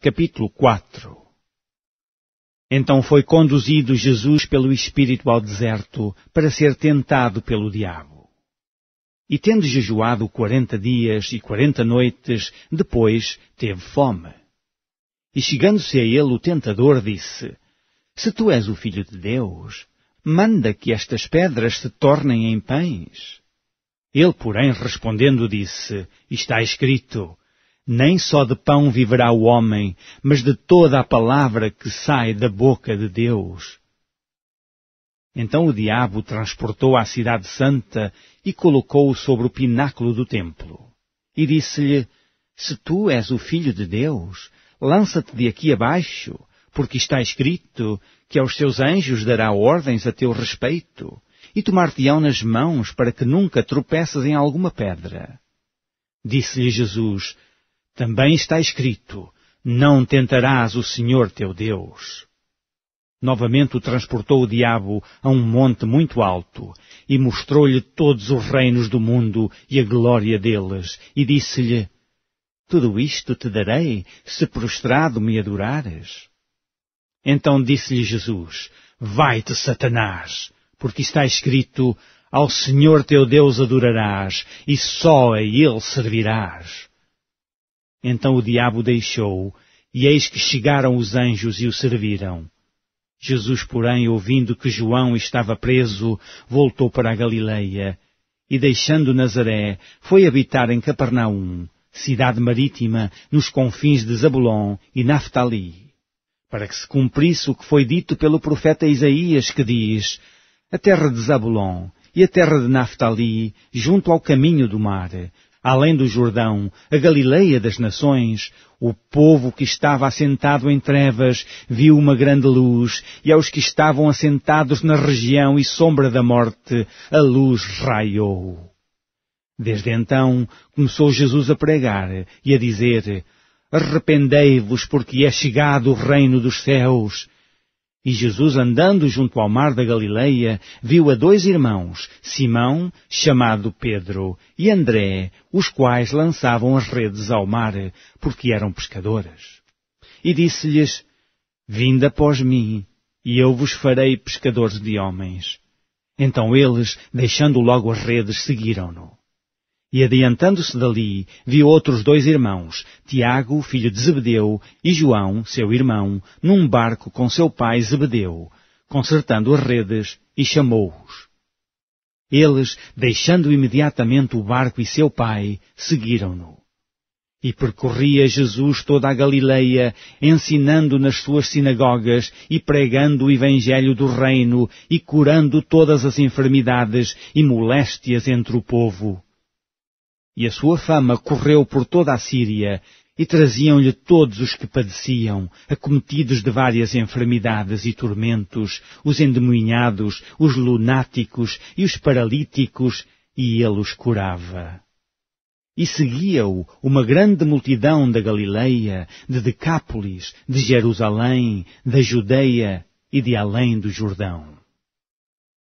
Capítulo 4 Então foi conduzido Jesus pelo Espírito ao deserto para ser tentado pelo diabo. E tendo jejuado quarenta dias e quarenta noites, depois teve fome. E chegando-se a ele o tentador disse, Se tu és o filho de Deus, manda que estas pedras se tornem em pães. Ele, porém, respondendo, disse, Está escrito, nem só de pão viverá o homem, mas de toda a palavra que sai da boca de Deus. Então o diabo transportou à cidade santa e colocou-o sobre o pináculo do templo. E disse-lhe, Se tu és o filho de Deus, lança-te de aqui abaixo, porque está escrito que aos seus anjos dará ordens a teu respeito, e tomar-te-ão nas mãos para que nunca tropeças em alguma pedra. Disse-lhe Jesus, também está escrito, não tentarás o Senhor teu Deus. Novamente o transportou o diabo a um monte muito alto, e mostrou-lhe todos os reinos do mundo e a glória deles, e disse-lhe, Tudo isto te darei, se prostrado me adorares. Então disse-lhe Jesus, Vai-te, Satanás, porque está escrito, Ao Senhor teu Deus adorarás, e só a Ele servirás. Então o diabo deixou-o, e eis que chegaram os anjos e o serviram. Jesus, porém, ouvindo que João estava preso, voltou para a Galileia, e deixando Nazaré, foi habitar em Capernaum, cidade marítima, nos confins de Zabulon e Naftali, para que se cumprisse o que foi dito pelo profeta Isaías, que diz, A terra de Zabulon e a terra de Naftali junto ao caminho do mar, além do Jordão, a Galileia das nações, o povo que estava assentado em trevas viu uma grande luz, e aos que estavam assentados na região e sombra da morte, a luz raiou. Desde então começou Jesus a pregar e a dizer, Arrependei-vos, porque é chegado o reino dos céus. E Jesus, andando junto ao mar da Galileia, viu a dois irmãos, Simão, chamado Pedro, e André, os quais lançavam as redes ao mar, porque eram pescadores. E disse-lhes, Vinda após mim, e eu vos farei pescadores de homens. Então eles, deixando logo as redes, seguiram-no. E adiantando-se dali, viu outros dois irmãos, Tiago, filho de Zebedeu, e João, seu irmão, num barco com seu pai Zebedeu, consertando as redes, e chamou-os. Eles, deixando imediatamente o barco e seu pai, seguiram-no. E percorria Jesus toda a Galileia, ensinando nas suas sinagogas e pregando o Evangelho do Reino e curando todas as enfermidades e moléstias entre o povo. E a sua fama correu por toda a Síria e traziam-lhe todos os que padeciam, acometidos de várias enfermidades e tormentos, os endemoinhados, os lunáticos e os paralíticos, e ele os curava. E seguia-o uma grande multidão da Galileia, de Decápolis, de Jerusalém, da Judeia e de além do Jordão.